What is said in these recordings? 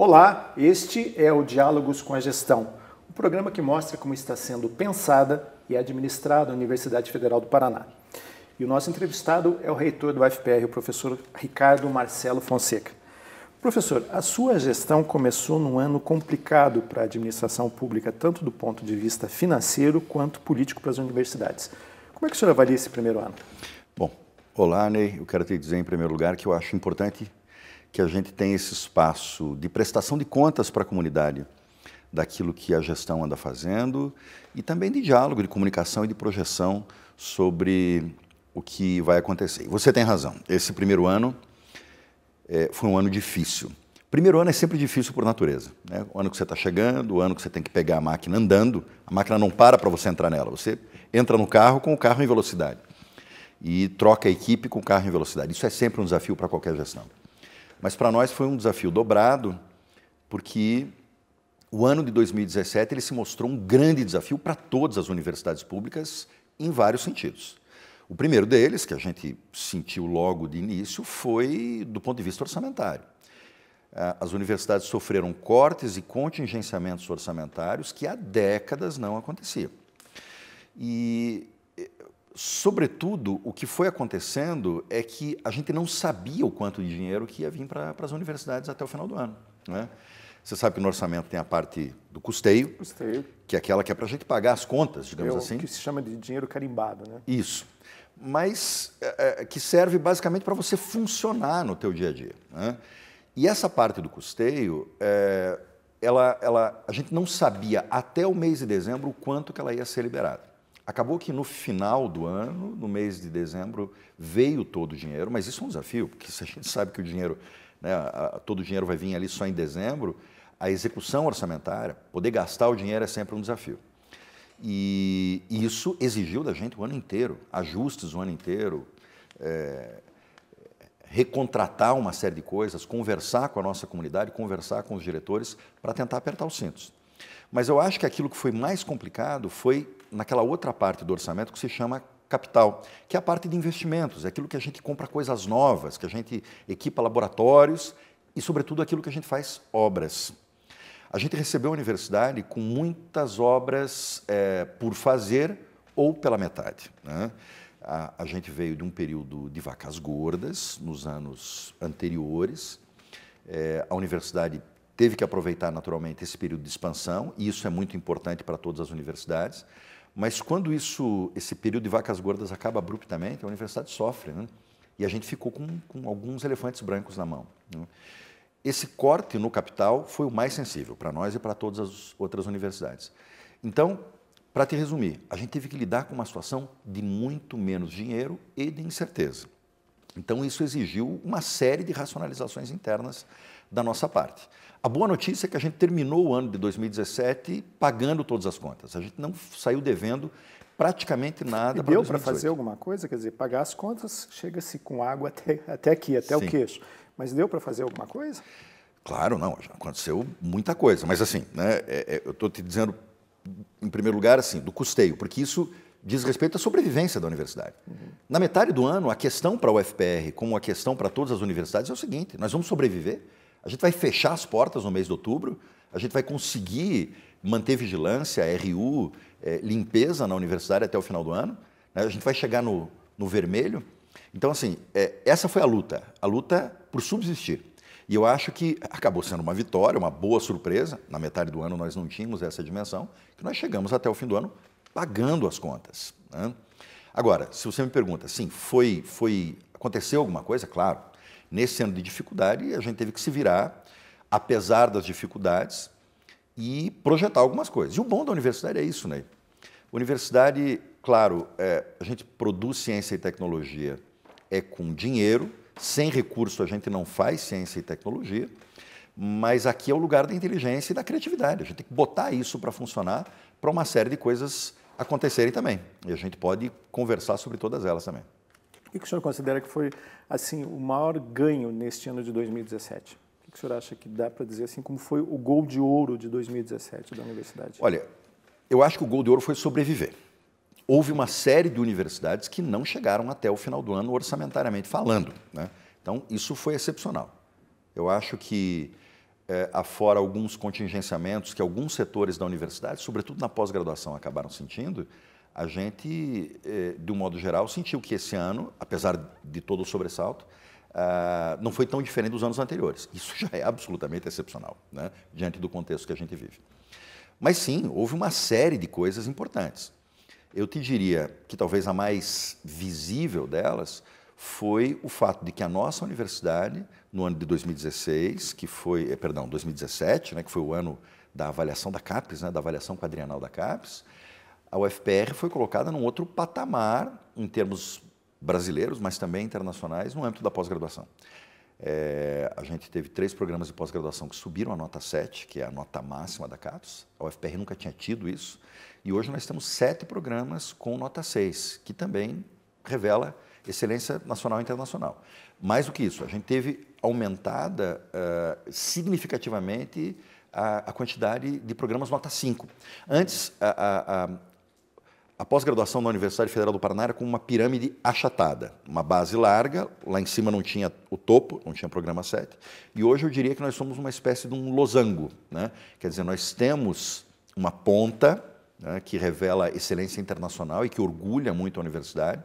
Olá, este é o Diálogos com a Gestão, um programa que mostra como está sendo pensada e administrada a Universidade Federal do Paraná. E o nosso entrevistado é o reitor do UFPR, o professor Ricardo Marcelo Fonseca. Professor, a sua gestão começou num ano complicado para a administração pública, tanto do ponto de vista financeiro quanto político para as universidades. Como é que o senhor avalia esse primeiro ano? Bom, olá, Ney. Eu quero te dizer, em primeiro lugar, que eu acho importante que a gente tem esse espaço de prestação de contas para a comunidade daquilo que a gestão anda fazendo e também de diálogo, de comunicação e de projeção sobre o que vai acontecer. E você tem razão, esse primeiro ano é, foi um ano difícil. Primeiro ano é sempre difícil por natureza. Né? O ano que você está chegando, o ano que você tem que pegar a máquina andando, a máquina não para para você entrar nela, você entra no carro com o carro em velocidade e troca a equipe com o carro em velocidade. Isso é sempre um desafio para qualquer gestão. Mas para nós foi um desafio dobrado, porque o ano de 2017 ele se mostrou um grande desafio para todas as universidades públicas em vários sentidos. O primeiro deles, que a gente sentiu logo de início, foi do ponto de vista orçamentário. As universidades sofreram cortes e contingenciamentos orçamentários que há décadas não aconteciam. E sobretudo, o que foi acontecendo é que a gente não sabia o quanto de dinheiro que ia vir para as universidades até o final do ano. Né? Você sabe que no orçamento tem a parte do custeio, custeio. que é aquela que é para a gente pagar as contas, digamos Eu, é assim. Que se chama de dinheiro carimbado, né? Isso. Mas é, é que serve basicamente para você funcionar no teu dia a dia. Né? E essa parte do custeio, é, ela, ela, a gente não sabia até o mês de dezembro o quanto que ela ia ser liberada. Acabou que no final do ano, no mês de dezembro, veio todo o dinheiro, mas isso é um desafio, porque se a gente sabe que o dinheiro, né, todo o dinheiro vai vir ali só em dezembro, a execução orçamentária, poder gastar o dinheiro é sempre um desafio. E, e isso exigiu da gente o ano inteiro, ajustes o ano inteiro, é, recontratar uma série de coisas, conversar com a nossa comunidade, conversar com os diretores para tentar apertar os cintos. Mas eu acho que aquilo que foi mais complicado foi naquela outra parte do orçamento que se chama capital, que é a parte de investimentos, é aquilo que a gente compra coisas novas, que a gente equipa laboratórios e, sobretudo, aquilo que a gente faz obras. A gente recebeu a universidade com muitas obras é, por fazer ou pela metade. Né? A, a, gente veio de um período de vacas gordas nos anos anteriores. É, a universidade teve que aproveitar naturalmente esse período de expansão, e isso é muito importante para todas as universidades. Mas quando isso, esse período de vacas gordas acaba abruptamente, a universidade sofre, né? E a gente ficou com, com alguns elefantes brancos na mão. Né? Esse corte no capital foi o mais sensível para nós e para todas as outras universidades. Então, para te resumir, a gente teve que lidar com uma situação de muito menos dinheiro e de incerteza. Então, isso exigiu uma série de racionalizações internas da nossa parte. A boa notícia é que a gente terminou o ano de 2017 pagando todas as contas. A gente não saiu devendo praticamente nada para deu para fazer alguma coisa? Quer dizer, pagar as contas, chega-se com água até, até aqui, até Sim. o queixo. Mas deu para fazer alguma coisa? Claro, não. Já aconteceu muita coisa. Mas assim, né, é, é, eu estou te dizendo, em primeiro lugar, assim, do custeio, porque isso diz respeito à sobrevivência da universidade. Uhum. Na metade do ano, a questão para a UFPR, como a questão para todas as universidades, é o seguinte, nós vamos sobreviver? A gente vai fechar as portas no mês de outubro, a gente vai conseguir manter vigilância, RU, é, eh, limpeza na universidade até o final do ano, né? a gente vai chegar no, no vermelho. Então, assim, é, essa foi a luta, a luta por subsistir. E eu acho que acabou sendo uma vitória, uma boa surpresa. Na metade do ano nós não tínhamos essa dimensão, que nós chegamos até o fim do ano pagando as contas. Né? Agora, se você me pergunta, sim, foi, foi, aconteceu alguma coisa? Claro, Nesse ano de dificuldade, a gente teve que se virar, apesar das dificuldades, e projetar algumas coisas. E o bom da universidade é isso, né? Universidade, claro, é, a gente produz ciência e tecnologia é com dinheiro, sem recurso a gente não faz ciência e tecnologia, mas aqui é o lugar da inteligência e da criatividade. A gente tem que botar isso para funcionar para uma série de coisas acontecerem também. E a gente pode conversar sobre todas elas também. O que o senhor considera que foi assim o maior ganho neste ano de 2017? O que o senhor acha que dá para dizer assim como foi o gol de ouro de 2017 da universidade? Olha, eu acho que o gol de ouro foi sobreviver. Houve uma série de universidades que não chegaram até o final do ano orçamentariamente falando, né? Então isso foi excepcional. Eu acho que é, afora alguns contingenciamentos que alguns setores da universidade, sobretudo na pós-graduação, acabaram sentindo, a gente, eh, de um modo geral, sentiu que esse ano, apesar de todo o sobressalto, ah, não foi tão diferente dos anos anteriores. Isso já é absolutamente excepcional, né? diante do contexto que a gente vive. Mas sim, houve uma série de coisas importantes. Eu te diria que talvez a mais visível delas foi o fato de que a nossa universidade, no ano de 2016, que foi, eh, perdão, 2017, né, que foi o ano da avaliação da CAPES, né, da avaliação quadrienal da CAPES, a UFPR foi colocada num outro patamar em termos brasileiros, mas também internacionais, no âmbito da pós-graduação. É, a gente teve três programas de pós-graduação que subiram a nota 7, que é a nota máxima da CAPES. A UFPR nunca tinha tido isso. E hoje nós temos sete programas com nota 6, que também revela excelência nacional e internacional. Mais do que isso, a gente teve aumentada uh, significativamente a, a, quantidade de programas nota 5. Antes, a, a, a pós-graduação na Universidade Federal do Paraná era como uma pirâmide achatada, uma base larga, lá em cima não tinha o topo, não tinha programa 7. E hoje eu diria que nós somos uma espécie de um losango, né? quer dizer, nós temos uma ponta né, que revela excelência internacional e que orgulha muito a universidade.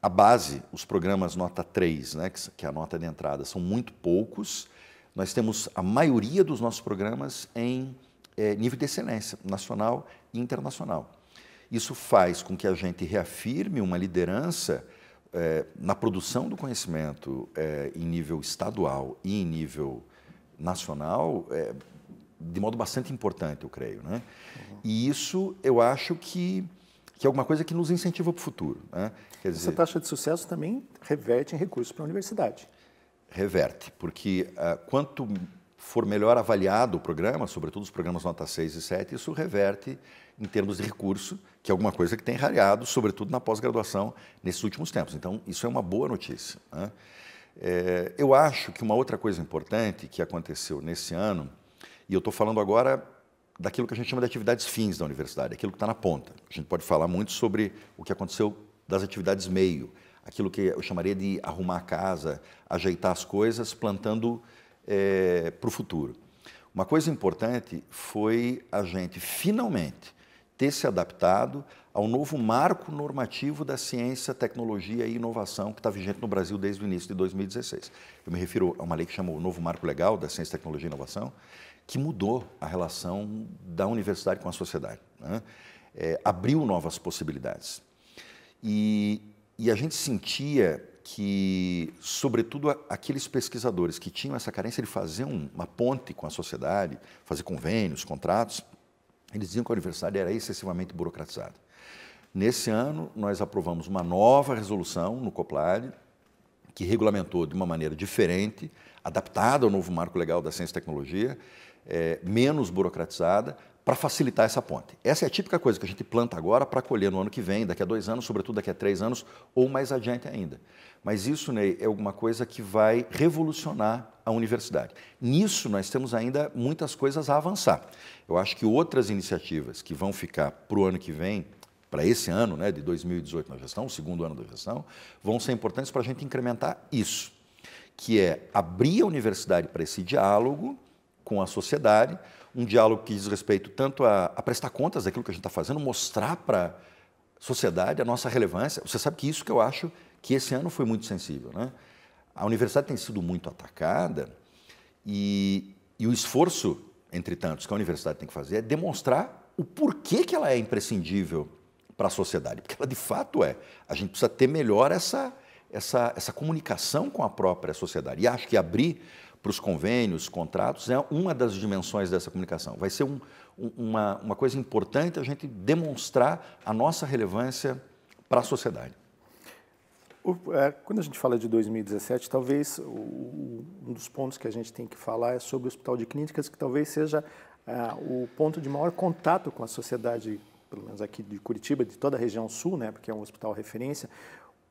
A base, os programas nota 3, né, que é a nota de entrada, são muito poucos. Nós temos a maioria dos nossos programas em é, nível de excelência nacional e internacional. Isso faz com que a gente reafirme uma liderança é, na produção do conhecimento é, em nível estadual e em nível nacional é, de modo bastante importante, eu creio. Né? Uhum. E isso eu acho que, que é alguma coisa que nos incentiva para o futuro. Né? Quer Essa taxa de sucesso também reverte em recursos para a universidade. Reverte, porque uh, quanto for melhor avaliado o programa, sobretudo os programas nota 6 e 7, isso reverte em termos de recurso, que é alguma coisa que tem rareado, sobretudo na pós-graduação, nesses últimos tempos. Então, isso é uma boa notícia. Né? É, eu acho que uma outra coisa importante que aconteceu nesse ano, e eu estou falando agora daquilo que a gente chama de atividades fins da universidade, aquilo que está na ponta. A gente pode falar muito sobre o que aconteceu das atividades meio, aquilo que eu chamaria de arrumar a casa, ajeitar as coisas, plantando é, para o futuro. Uma coisa importante foi a gente finalmente ter se adaptado ao novo marco normativo da ciência, tecnologia e inovação que está vigente no Brasil desde o início de 2016. Eu me refiro a uma lei que chama o Novo Marco Legal da Ciência, Tecnologia e Inovação, que mudou a relação da universidade com a sociedade, né? é, abriu novas possibilidades. E, e a gente sentia que, sobretudo, aqueles pesquisadores que tinham essa carência de fazer uma ponte com a sociedade, fazer convênios, contratos, eles diziam que o aniversário era excessivamente burocratizado. Nesse ano, nós aprovamos uma nova resolução no COPLAD, que regulamentou de uma maneira diferente, adaptada ao novo marco legal da ciência e tecnologia, é, menos burocratizada, para facilitar essa ponte. Essa é a típica coisa que a gente planta agora para colher no ano que vem, daqui a dois anos, sobretudo daqui a três anos ou mais adiante ainda. Mas isso, Ney, é alguma coisa que vai revolucionar a universidade. Nisso, nós temos ainda muitas coisas a avançar. Eu acho que outras iniciativas que vão ficar para o ano que vem, para esse ano né, de 2018 na gestão, o segundo ano da gestão, vão ser importantes para a gente incrementar isso, que é abrir a universidade para esse diálogo com a sociedade, um diálogo que diz respeito tanto a, a prestar contas daquilo que a gente está fazendo, mostrar para a sociedade a nossa relevância. Você sabe que isso que eu acho que esse ano foi muito sensível. Né? A universidade tem sido muito atacada e, e o esforço, entre tantos, que a universidade tem que fazer é demonstrar o porquê que ela é imprescindível para a sociedade, porque ela de fato é. A gente precisa ter melhor essa, essa, essa comunicação com a própria sociedade. E acho que abrir para os convênios, contratos, é uma das dimensões dessa comunicação. Vai ser um, uma, uma coisa importante a gente demonstrar a nossa relevância para a sociedade. É, quando a gente fala de 2017, talvez um dos pontos que a gente tem que falar é sobre o Hospital de Clínicas, que talvez seja é, o ponto de maior contato com a sociedade, pelo menos aqui de Curitiba, de toda a região sul, né, porque é um hospital referência.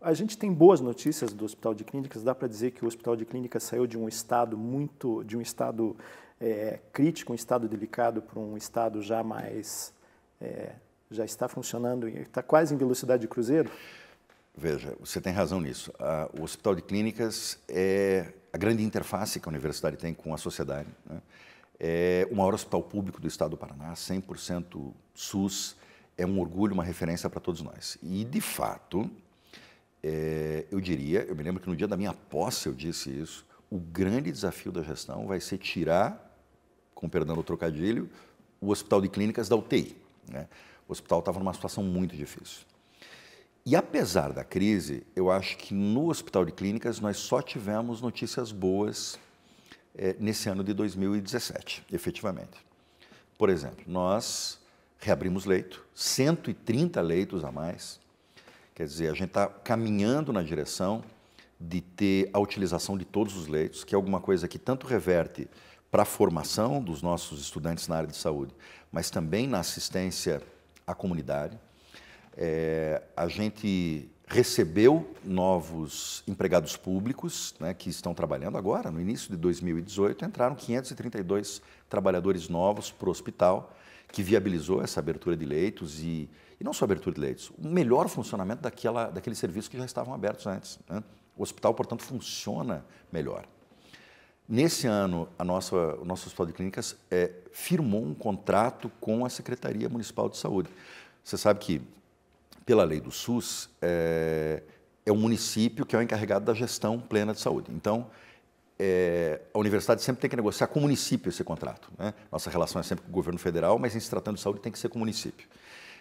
A gente tem boas notícias do Hospital de Clínicas. Dá para dizer que o Hospital de Clínicas saiu de um estado muito, de um estado é, crítico, um estado delicado, para um estado já mais, é, já está funcionando, está quase em velocidade de cruzeiro. Veja, você tem razão nisso. o Hospital de Clínicas é a grande interface que a universidade tem com a sociedade. Né? É o maior hospital público do estado do Paraná, 100% SUS. É um orgulho, uma referência para todos nós. E, de fato, é, eu diria, eu me lembro que no dia da minha posse eu disse isso, o grande desafio da gestão vai ser tirar, com perdão do trocadilho, o hospital de clínicas da UTI. Né? O hospital estava numa situação muito difícil. E apesar da crise, eu acho que no hospital de clínicas nós só tivemos notícias boas é, nesse ano de 2017, efetivamente. Por exemplo, nós reabrimos leito, 130 leitos a mais. Quer dizer, a gente está caminhando na direção de ter a utilização de todos os leitos, que é alguma coisa que tanto reverte para a formação dos nossos estudantes na área de saúde, mas também na assistência à comunidade. É, a gente recebeu novos empregados públicos né, que estão trabalhando agora. No início de 2018, entraram 532 trabalhadores novos para o hospital, que viabilizou essa abertura de leitos e não só abertura de leitos, o melhor funcionamento daquela, daqueles serviços que já estavam abertos antes. Né? O hospital, portanto, funciona melhor. Nesse ano, a nossa, o nosso Hospital de Clínicas é, firmou um contrato com a Secretaria Municipal de Saúde. Você sabe que, pela lei do SUS, é, é o município que é o encarregado da gestão plena de saúde. Então, é, a universidade sempre tem que negociar com o município esse contrato. Né? Nossa relação é sempre com o governo federal, mas em se tratando de saúde tem que ser com o município.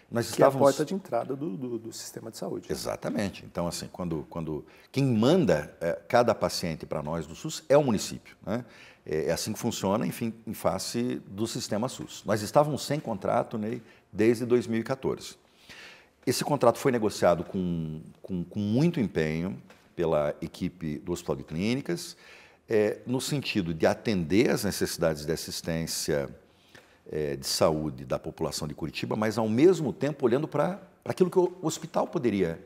Nós que estávamos... é a porta de entrada do, do, do, sistema de saúde. Exatamente. Então, assim, quando, quando quem manda é, cada paciente para nós do SUS é o município. Né? É, é, assim que funciona, enfim, em face do sistema SUS. Nós estávamos sem contrato né, desde 2014. Esse contrato foi negociado com, com, com muito empenho pela equipe do Hospital de Clínicas, é, no sentido de atender as necessidades de assistência é, de saúde da população de Curitiba, mas ao mesmo tempo olhando para aquilo que o hospital poderia,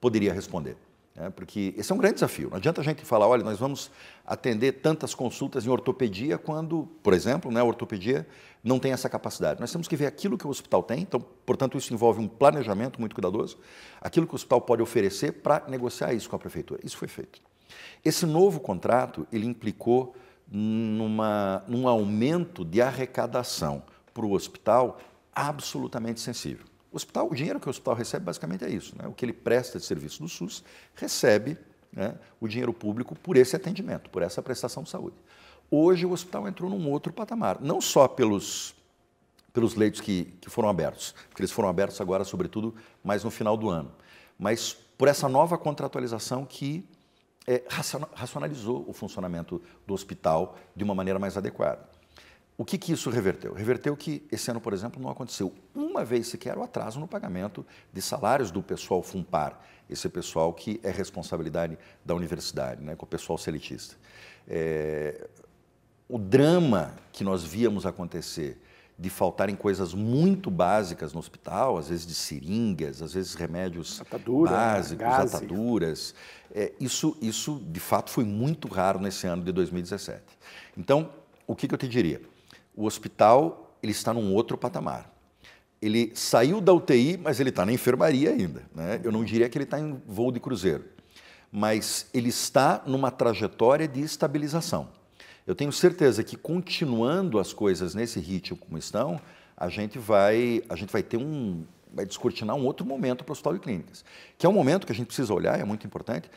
poderia responder. Né? Porque esse é um grande desafio. Não adianta a gente falar, olha, nós vamos atender tantas consultas em ortopedia quando, por exemplo, né, a ortopedia não tem essa capacidade. Nós temos que ver aquilo que o hospital tem, então, portanto, isso envolve um planejamento muito cuidadoso, aquilo que o hospital pode oferecer para negociar isso com a prefeitura. Isso foi feito. Esse novo contrato, ele implicou numa, num aumento de arrecadação para o hospital absolutamente sensível. O, hospital, o dinheiro que o hospital recebe basicamente é isso, né? o que ele presta de serviço do SUS recebe né, o dinheiro público por esse atendimento, por essa prestação de saúde. Hoje o hospital entrou num outro patamar, não só pelos, pelos leitos que, que foram abertos, porque eles foram abertos agora, sobretudo, mais no final do ano, mas por essa nova contratualização que é, racionalizou o funcionamento do hospital de uma maneira mais adequada. O que, que isso reverteu? Reverteu que esse ano, por exemplo, não aconteceu uma vez sequer o atraso no pagamento de salários do pessoal Fumpar, esse pessoal que é responsabilidade da universidade, né, com o pessoal seletista. É, o drama que nós víamos acontecer de faltarem coisas muito básicas no hospital, às vezes de seringas, às vezes remédios Atadura, né? básicos, gás. ataduras. É, isso, isso, de fato, foi muito raro nesse ano de 2017. Então, o que, que eu te diria? O hospital ele está num outro patamar ele saiu da UTI, mas ele está na enfermaria ainda. Né? Eu não diria que ele está em voo de cruzeiro, mas ele está numa trajetória de estabilização. Eu tenho certeza que continuando as coisas nesse ritmo como estão, a gente vai, a gente vai ter um, vai descortinar um outro momento para o hospital de clínicas, que é um momento que a gente precisa olhar, é muito importante,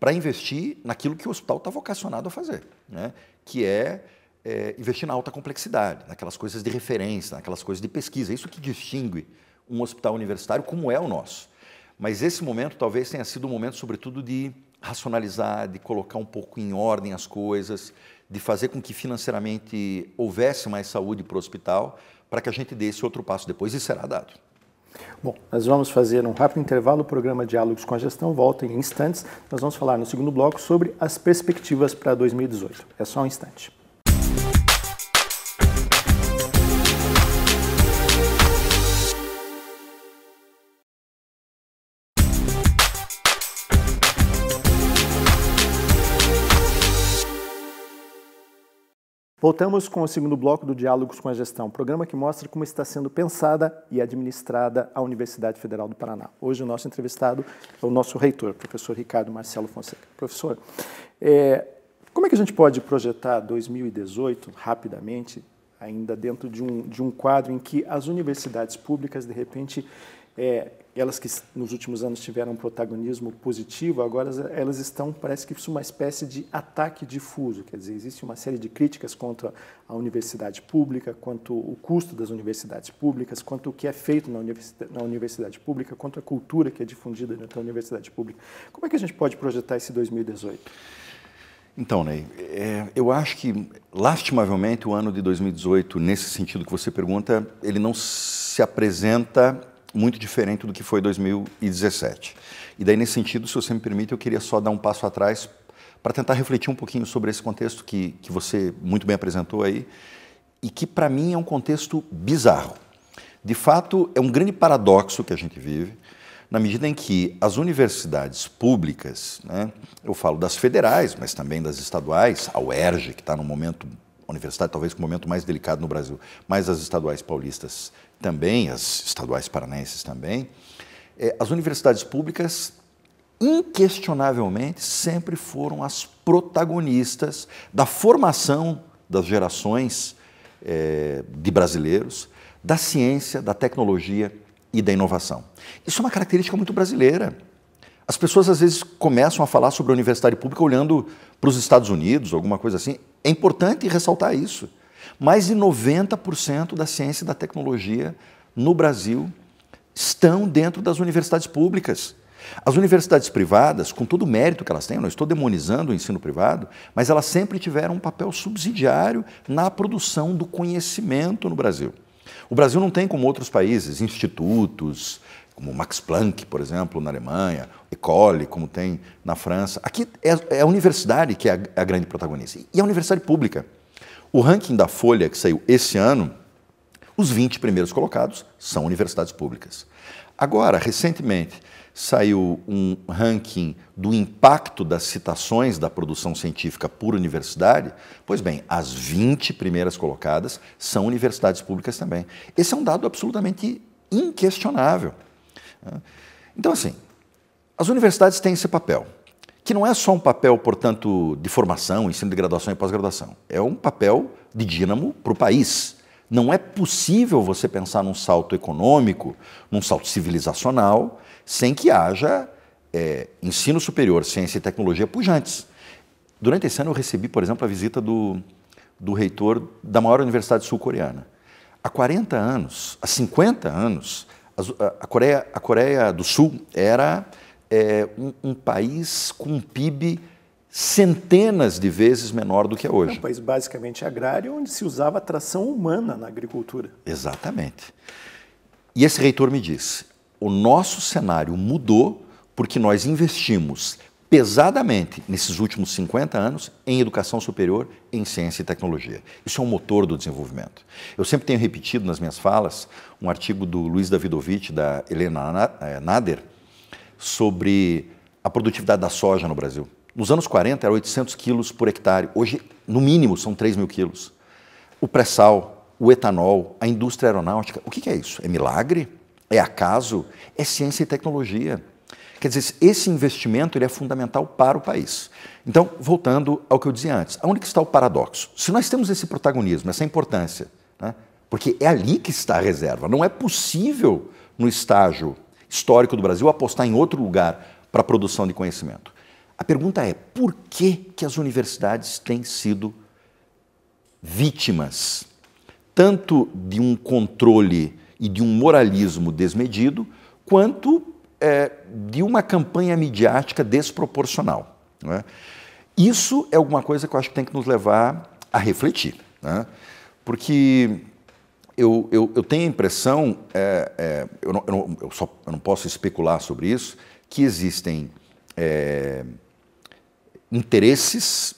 para investir naquilo que o hospital está vocacionado a fazer, né? que é, é, investir na alta complexidade, naquelas coisas de referência, naquelas coisas de pesquisa. Isso que distingue um hospital universitário como é o nosso. Mas esse momento talvez tenha sido um momento, sobretudo, de racionalizar, de colocar um pouco em ordem as coisas, de fazer com que financeiramente houvesse mais saúde para o hospital, para que a gente dê esse outro passo depois e será dado. Bom, nós vamos fazer um rápido intervalo. O programa Diálogos com a Gestão volta em instantes. Nós vamos falar no segundo bloco sobre as perspectivas para 2018. É só um instante. Voltamos com o segundo bloco do Diálogos com a Gestão, programa que mostra como está sendo pensada e administrada a Universidade Federal do Paraná. Hoje o nosso entrevistado é o nosso reitor, professor Ricardo Marcelo Fonseca. Professor, é, como é que a gente pode projetar 2018 rapidamente, ainda dentro de um, de um quadro em que as universidades públicas, de repente, é, elas que nos últimos anos tiveram um protagonismo positivo, agora elas estão, parece que isso é uma espécie de ataque difuso, quer dizer, existe uma série de críticas contra a universidade pública, quanto o custo das universidades públicas, quanto o que é feito na universidade, na universidade pública, quanto a cultura que é difundida dentro da universidade pública. Como é que a gente pode projetar esse 2018? Então, Ney, é, eu acho que, lastimavelmente, o ano de 2018, nesse sentido que você pergunta, ele não se apresenta muito diferente do que foi 2017. E daí, nesse sentido, se você me permite, eu queria só dar um passo atrás para tentar refletir um pouquinho sobre esse contexto que, que você muito bem apresentou aí, e que para mim é um contexto bizarro. De fato, é um grande paradoxo que a gente vive, na medida em que as universidades públicas, né, eu falo das federais, mas também das estaduais, a UERJ, que está no momento, a universidade talvez com o momento mais delicado no Brasil, mas as estaduais paulistas também, as estaduais paranaenses também, é, as universidades públicas inquestionavelmente sempre foram as protagonistas da formação das gerações é, de brasileiros, da ciência, da tecnologia e da inovação. Isso é uma característica muito brasileira. As pessoas às vezes começam a falar sobre a universidade pública olhando para os Estados Unidos, alguma coisa assim. É importante ressaltar isso. Mais de 90% da ciência e da tecnologia no Brasil estão dentro das universidades públicas. As universidades privadas, com todo o mérito que elas têm, eu não estou demonizando o ensino privado, mas elas sempre tiveram um papel subsidiário na produção do conhecimento no Brasil. O Brasil não tem, como outros países, institutos, como Max Planck, por exemplo, na Alemanha, École, como tem na França. Aqui é, é a universidade que é a grande protagonista, e a universidade pública. O ranking da Folha, que saiu esse ano, os 20 primeiros colocados são universidades públicas. Agora, recentemente, saiu um ranking do impacto das citações da produção científica por universidade. Pois bem, as 20 primeiras colocadas são universidades públicas também. Esse é um dado absolutamente inquestionável. Então, assim, as universidades têm esse papel que não é só um papel, portanto, de formação, ensino de graduação e pós-graduação. É um papel de dínamo para o país. Não é possível você pensar num salto econômico, num salto civilizacional, sem que haja é, ensino superior, ciência e tecnologia pujantes. Durante esse ano eu recebi, por exemplo, a visita do, do reitor da maior universidade sul-coreana. Há 40 anos, há 50 anos, a Coreia, a Coreia do Sul era é, um, um, país com um PIB centenas de vezes menor do que é hoje. É um país basicamente agrário, onde se usava a tração humana na agricultura. Exatamente. E esse reitor me disse: o nosso cenário mudou porque nós investimos pesadamente nesses últimos 50 anos em educação superior, em ciência e tecnologia. Isso é um motor do desenvolvimento. Eu sempre tenho repetido nas minhas falas um artigo do Luiz Davidovich, da Helena eh, Nader, sobre a produtividade da soja no Brasil. Nos anos 40 era 800 quilos por hectare, hoje, no mínimo, são 3 mil quilos. O pré-sal, o etanol, a indústria aeronáutica, o que é isso? É milagre? É acaso? É ciência e tecnologia. Quer dizer, esse investimento ele é fundamental para o país. Então, voltando ao que eu dizia antes, aonde está o paradoxo? Se nós temos esse protagonismo, essa importância, né? porque é ali que está a reserva, não é possível no estágio histórico do Brasil apostar em outro lugar para a produção de conhecimento. A pergunta é: por que, que as universidades têm sido vítimas tanto de um controle e de um moralismo desmedido, quanto é, de uma campanha midiática desproporcional? É? Isso é alguma coisa que eu acho que tem que nos levar a refletir, né? porque eu, eu, eu tenho a impressão, é, é, eu, não, eu, não, eu, só, eu não posso especular sobre isso, que existem é, interesses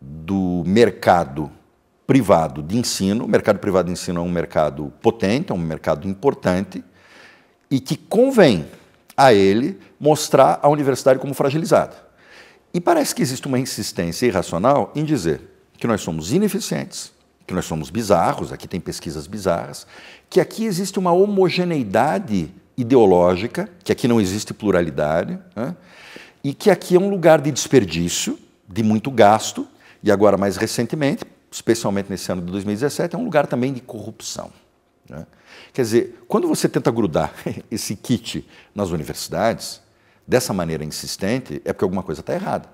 do mercado privado de ensino. O mercado privado de ensino é um mercado potente, é um mercado importante e que convém a ele mostrar a universidade como fragilizada. E parece que existe uma insistência irracional em dizer que nós somos ineficientes, que nós somos bizarros, aqui tem pesquisas bizarras, que aqui existe uma homogeneidade ideológica, que aqui não existe pluralidade, né? e que aqui é um lugar de desperdício, de muito gasto, e agora mais recentemente, especialmente nesse ano de 2017, é um lugar também de corrupção. Né? Quer dizer, quando você tenta grudar esse kit nas universidades, dessa maneira insistente, é porque alguma coisa está errada.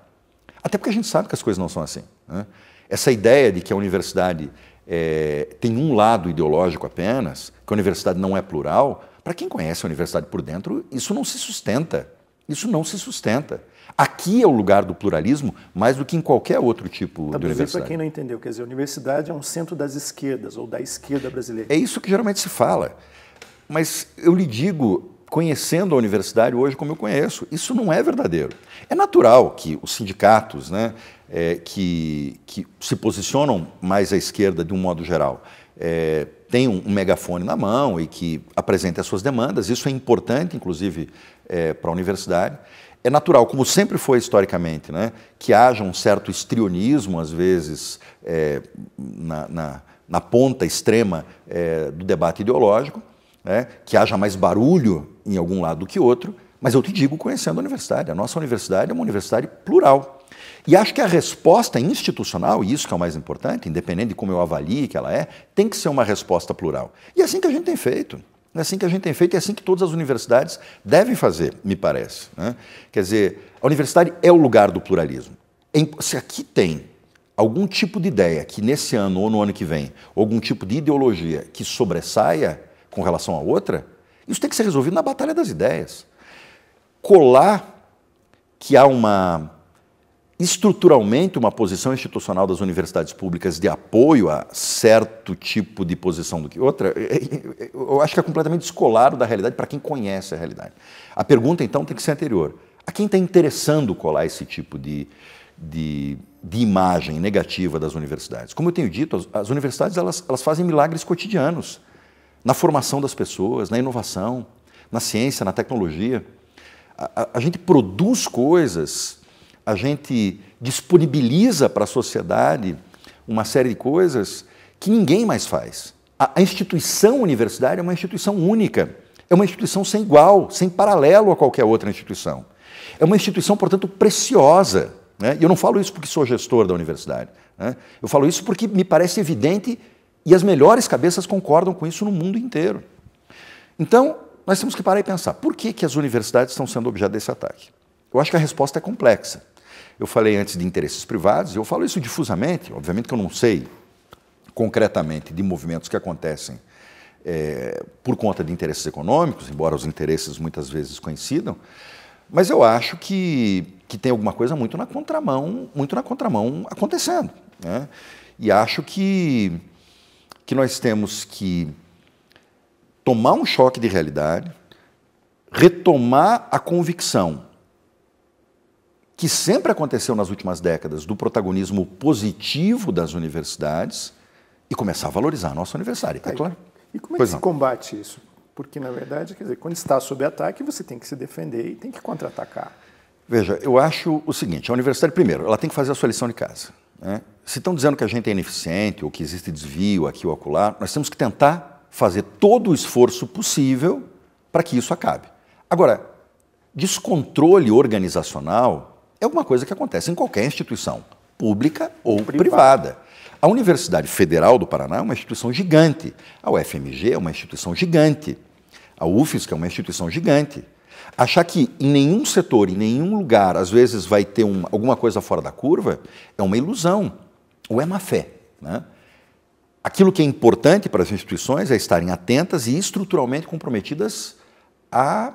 Até porque a gente sabe que as coisas não são assim. Né? Essa ideia de que a universidade é, tem um lado ideológico apenas, que a universidade não é plural, para quem conhece a universidade por dentro, isso não se sustenta. Isso não se sustenta. Aqui é o lugar do pluralismo mais do que em qualquer outro tipo tá, de universidade. para quem não entendeu, quer dizer, a universidade é um centro das esquerdas ou da esquerda brasileira. É isso que geralmente se fala. Mas eu lhe digo, conhecendo a universidade hoje como eu conheço. Isso não é verdadeiro. É natural que os sindicatos, né, é, que, que se posicionam mais à esquerda de um modo geral, é, tenham um megafone na mão e que apresentem as suas demandas. Isso é importante, inclusive, é, para a universidade. É natural, como sempre foi historicamente, né, que haja um certo estrionismo, às vezes, é, na, na, na, ponta extrema é, do debate ideológico. Né, que haja mais barulho em algum lado do que outro, mas eu te digo conhecendo a universidade. A nossa universidade é uma universidade plural. E acho que a resposta institucional, e isso que é o mais importante, independente de como eu avalie que ela é, tem que ser uma resposta plural. E é assim que a gente tem feito. É assim que a gente tem feito e é assim que todas as universidades devem fazer, me parece. Né? Quer dizer, a universidade é o lugar do pluralismo. Se aqui tem algum tipo de ideia que nesse ano ou no ano que vem, algum tipo de ideologia que sobressaia, com relação à outra, isso tem que ser resolvido na batalha das ideias. Colar que há uma estruturalmente uma posição institucional das universidades públicas de apoio a certo tipo de posição do que outra, é, é, é, eu acho que é completamente descolado da realidade para quem conhece a realidade. A pergunta, então, tem que ser anterior. A quem está interessando colar esse tipo de, de, de, imagem negativa das universidades? Como eu tenho dito, as, as universidades elas, elas fazem milagres cotidianos na formação das pessoas, na inovação, na ciência, na tecnologia. A, a, gente produz coisas, a gente disponibiliza para a sociedade uma série de coisas que ninguém mais faz. A, a instituição universitária é uma instituição única, é uma instituição sem igual, sem paralelo a qualquer outra instituição. É uma instituição, portanto, preciosa. Né? E eu não falo isso porque sou gestor da universidade. Né? Eu falo isso porque me parece evidente e as melhores cabeças concordam com isso no mundo inteiro. Então, nós temos que parar e pensar: por que, que as universidades estão sendo objeto desse ataque? Eu acho que a resposta é complexa. Eu falei antes de interesses privados, eu falo isso difusamente, obviamente que eu não sei concretamente de movimentos que acontecem é, por conta de interesses econômicos, embora os interesses muitas vezes coincidam, mas eu acho que, que tem alguma coisa muito na contramão, muito na contramão acontecendo. Né? E acho que que nós temos que tomar um choque de realidade, retomar a convicção que sempre aconteceu nas últimas décadas do protagonismo positivo das universidades e começar a valorizar a nossa universidade, tá claro? E como é que se combate isso? Porque, na verdade, quer dizer, quando está sob ataque, você tem que se defender e tem que contra-atacar. Veja, eu acho o seguinte, a universidade, primeiro, ela tem que fazer a sua lição de casa. Né? Se estão dizendo que a gente é ineficiente ou que existe desvio aqui ou acolá, nós temos que tentar fazer todo o esforço possível para que isso acabe. Agora, descontrole organizacional é alguma coisa que acontece em qualquer instituição, pública ou privada. privada. A Universidade Federal do Paraná é uma instituição gigante, a UFMG é uma instituição gigante, a UFES, que é uma instituição gigante. Achar que em nenhum setor, em nenhum lugar, às vezes vai ter um, alguma coisa fora da curva é uma ilusão ou é má fé. Né? Aquilo que é importante para as instituições é estarem atentas e estruturalmente comprometidas a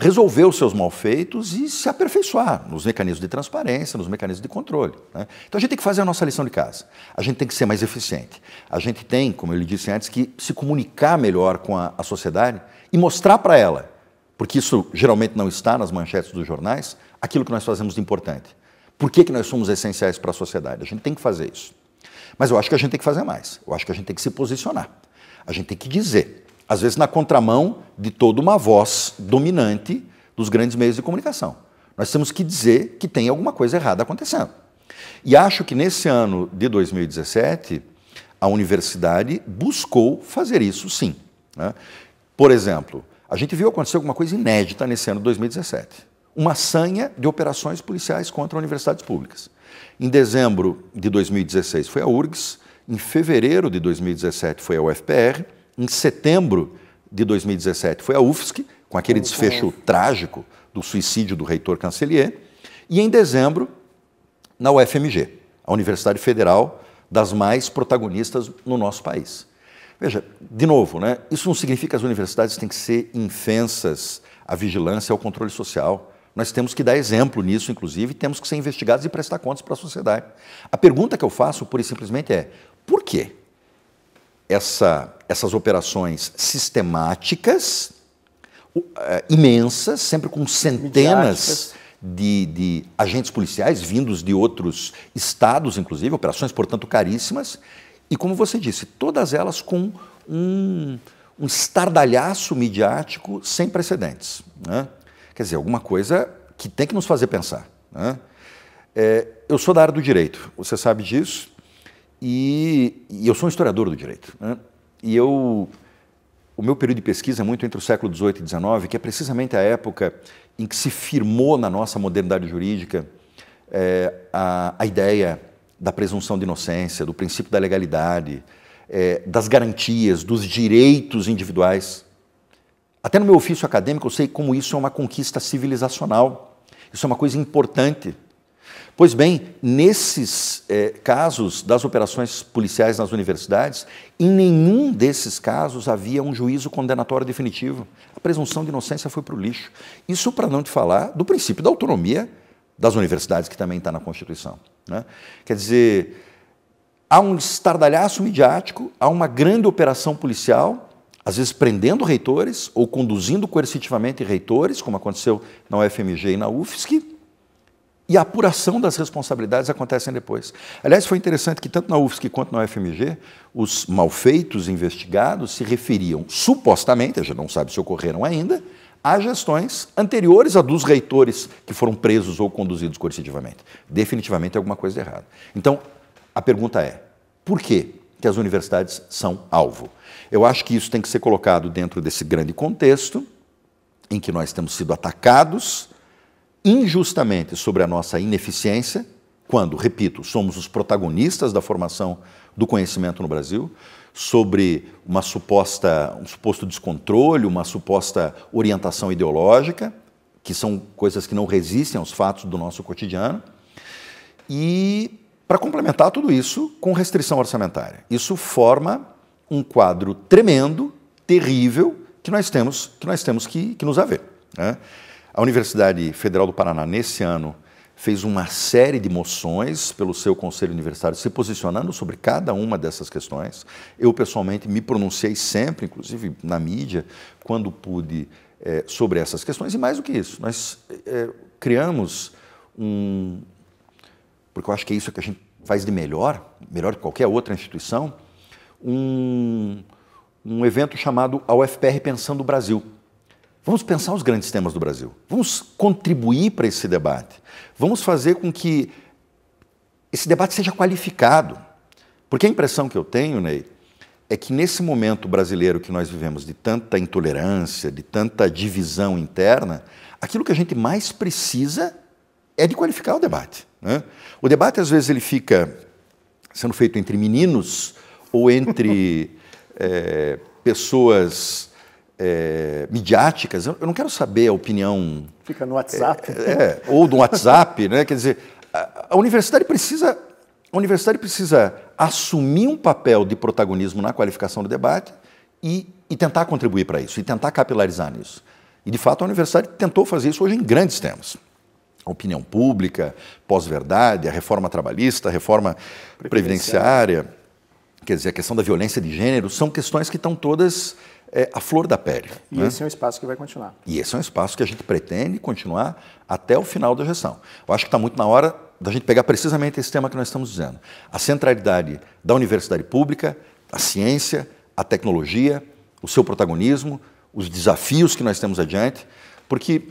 resolver os seus malfeitos e se aperfeiçoar nos mecanismos de transparência, nos mecanismos de controle. Né? Então a gente tem que fazer a nossa lição de casa. A gente tem que ser mais eficiente. A gente tem, como eu lhe disse antes, que se comunicar melhor com a, a sociedade e mostrar para ela porque isso geralmente não está nas manchetes dos jornais, aquilo que nós fazemos de importante. Por que, que nós somos essenciais para a sociedade? A gente tem que fazer isso. Mas eu acho que a gente tem que fazer mais. Eu acho que a gente tem que se posicionar. A gente tem que dizer. Às vezes, na contramão de toda uma voz dominante dos grandes meios de comunicação. Nós temos que dizer que tem alguma coisa errada acontecendo. E acho que nesse ano de 2017, a universidade buscou fazer isso sim. Né? Por exemplo, a gente viu acontecer alguma coisa inédita nesse ano de 2017. Uma sanha de operações policiais contra universidades públicas. Em dezembro de 2016 foi a URGS, em fevereiro de 2017 foi a UFPR, em setembro de 2017 foi a UFSC, com aquele uhum. desfecho trágico do suicídio do reitor Cancelier, e em dezembro na UFMG, a Universidade Federal das mais protagonistas no nosso país. Veja, de novo, né? isso não significa que as universidades têm que ser infensas à vigilância, ao controle social. Nós temos que dar exemplo nisso, inclusive, e temos que ser investigados e prestar contas para a sociedade. A pergunta que eu faço, pura e simplesmente, é por que essa, essas operações sistemáticas, é, imensas, sempre com centenas de, de agentes policiais vindos de outros estados, inclusive, operações, portanto, caríssimas, e como você disse, todas elas com um, um estardalhaço midiático sem precedentes. Né? Quer dizer, alguma coisa que tem que nos fazer pensar. Né? É, eu sou da área do direito, você sabe disso, e, e eu sou um historiador do direito. Né? E eu, o meu período de pesquisa é muito entre o século XVIII e XIX, que é precisamente a época em que se firmou na nossa modernidade jurídica é, a, a ideia da presunção de inocência, do princípio da legalidade, é, das garantias, dos direitos individuais. Até no meu ofício acadêmico eu sei como isso é uma conquista civilizacional. Isso é uma coisa importante. Pois bem, nesses é, casos das operações policiais nas universidades, em nenhum desses casos havia um juízo condenatório definitivo. A presunção de inocência foi para o lixo. Isso para não te falar do princípio da autonomia das universidades, que também está na Constituição. Né? Quer dizer, há um estardalhaço midiático, há uma grande operação policial, às vezes prendendo reitores ou conduzindo coercitivamente reitores, como aconteceu na UFMG e na UFSC, e a apuração das responsabilidades acontecem depois. Aliás, foi interessante que tanto na UFSC quanto na UFMG, os malfeitos investigados se referiam supostamente, a gente não sabe se ocorreram ainda, a gestões anteriores a dos reitores que foram presos ou conduzidos coercitivamente. Definitivamente alguma coisa errada. Então, a pergunta é: por quê que as universidades são alvo? Eu acho que isso tem que ser colocado dentro desse grande contexto em que nós temos sido atacados injustamente sobre a nossa ineficiência, quando, repito, somos os protagonistas da formação do conhecimento no Brasil, sobre uma suposta, um suposto descontrole, uma suposta orientação ideológica, que são coisas que não resistem aos fatos do nosso cotidiano, e para complementar tudo isso com restrição orçamentária. Isso forma um quadro tremendo, terrível, que nós temos que, nós temos que, que nos haver. Né? A Universidade Federal do Paraná, nesse ano, fez uma série de moções pelo seu conselho universitário, se posicionando sobre cada uma dessas questões. Eu, pessoalmente, me pronunciei sempre, inclusive na mídia, quando pude, é, sobre essas questões. E mais do que isso, nós é, criamos um. Porque eu acho que é isso que a gente faz de melhor, melhor que qualquer outra instituição, um, um evento chamado a UFPR Pensando o Brasil Vamos pensar os grandes temas do Brasil. Vamos contribuir para esse debate. Vamos fazer com que esse debate seja qualificado. Porque a impressão que eu tenho, Ney, é que nesse momento brasileiro que nós vivemos de tanta intolerância, de tanta divisão interna, aquilo que a gente mais precisa é de qualificar o debate. Né? O debate, às vezes, ele fica sendo feito entre meninos ou entre é, pessoas é, midiáticas, eu não quero saber a opinião. Fica no WhatsApp. É, é, ou do WhatsApp, né? Quer dizer, a, a, universidade precisa. A universidade precisa assumir um papel de protagonismo na qualificação do debate e, e tentar contribuir para isso, e tentar capilarizar nisso. E, de fato, a universidade tentou fazer isso hoje em grandes temas. A opinião pública, pós-verdade, a reforma trabalhista, a reforma previdenciária, quer dizer, a questão da violência de gênero, são questões que estão todas é, a flor da pele. E né? esse é um espaço que vai continuar. E esse é um espaço que a gente pretende continuar até o final da gestão. Eu acho que está muito na hora da gente pegar precisamente esse tema que nós estamos dizendo. A centralidade da universidade pública, a ciência, a tecnologia, o seu protagonismo, os desafios que nós temos adiante, porque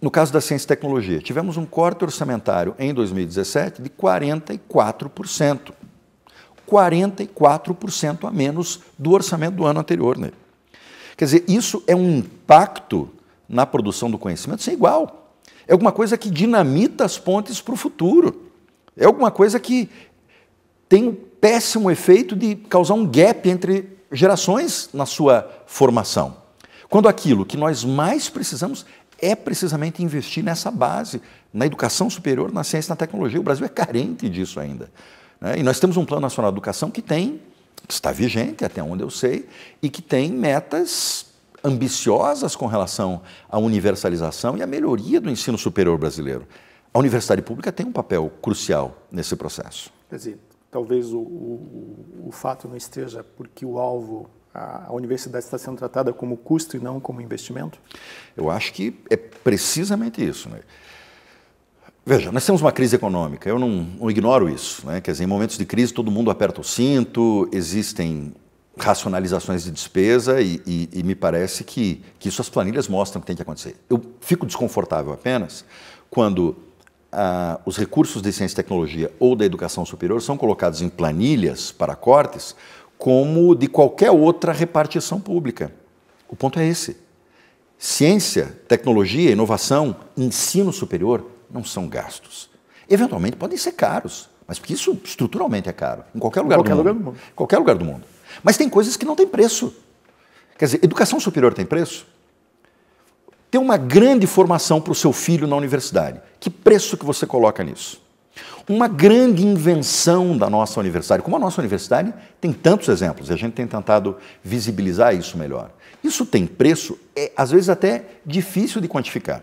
no caso da ciência e tecnologia, tivemos um corte orçamentário em 2017 de 44%. 44% a menos do orçamento do ano anterior nele. Né? Quer dizer, isso é um impacto na produção do conhecimento sem é igual. É alguma coisa que dinamita as pontes para o futuro. É alguma coisa que tem um péssimo efeito de causar um gap entre gerações na sua formação. Quando aquilo que nós mais precisamos é precisamente investir nessa base, na educação superior, na ciência e na tecnologia. O Brasil é carente disso ainda. Né? E nós temos um Plano Nacional de Educação que tem está vigente, até onde eu sei, e que tem metas ambiciosas com relação à universalização e à melhoria do ensino superior brasileiro. A universidade pública tem um papel crucial nesse processo. Quer dizer, talvez o, o, o fato não esteja porque o alvo, a, a, universidade está sendo tratada como custo e não como investimento? Eu acho que é precisamente isso. Né? Veja, nós temos uma crise econômica, eu não, não ignoro isso. Né? Quer dizer, em momentos de crise todo mundo aperta o cinto, existem racionalizações de despesa e, e, e me parece que, que isso as planilhas mostram que tem que acontecer. Eu fico desconfortável apenas quando ah, os recursos de ciência e tecnologia ou da educação superior são colocados em planilhas para cortes como de qualquer outra repartição pública. O ponto é esse. Ciência, tecnologia, inovação, ensino superior não são gastos. Eventualmente podem ser caros, mas porque isso estruturalmente é caro, em qualquer lugar, em qualquer do, lugar mundo. do mundo. Qualquer lugar do mundo. Mas tem coisas que não têm preço. Quer dizer, educação superior tem preço? Ter uma grande formação para o seu filho na universidade. Que preço que você coloca nisso? Uma grande invenção da nossa universidade, como a nossa universidade tem tantos exemplos, e a gente tem tentado visibilizar isso melhor. Isso tem preço, é, às vezes até difícil de quantificar.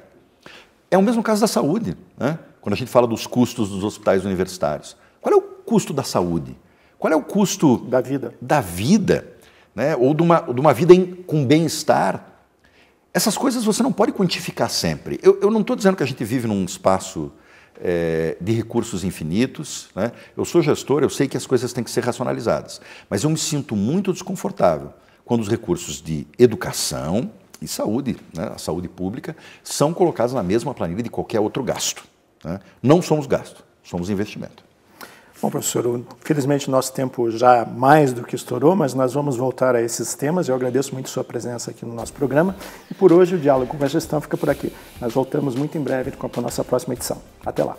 É o mesmo caso da saúde, né? quando a gente fala dos custos dos hospitais universitários. Qual é o custo da saúde? Qual é o custo da vida? Da vida, né? ou de uma, de uma vida em, com bem-estar. Essas coisas você não pode quantificar sempre. Eu, eu não estou dizendo que a gente vive num espaço é, de recursos infinitos. Né? Eu sou gestor, eu sei que as coisas têm que ser racionalizadas, mas eu me sinto muito desconfortável quando os recursos de educação, e saúde, né, a saúde pública, são colocados na mesma planilha de qualquer outro gasto. Né? Não somos gasto, somos investimento. Bom, professor, infelizmente nosso tempo já mais do que estourou, mas nós vamos voltar a esses temas. Eu agradeço muito sua presença aqui no nosso programa. E por hoje o Diálogo com a Gestão fica por aqui. Nós voltamos muito em breve com a nossa próxima edição. Até lá.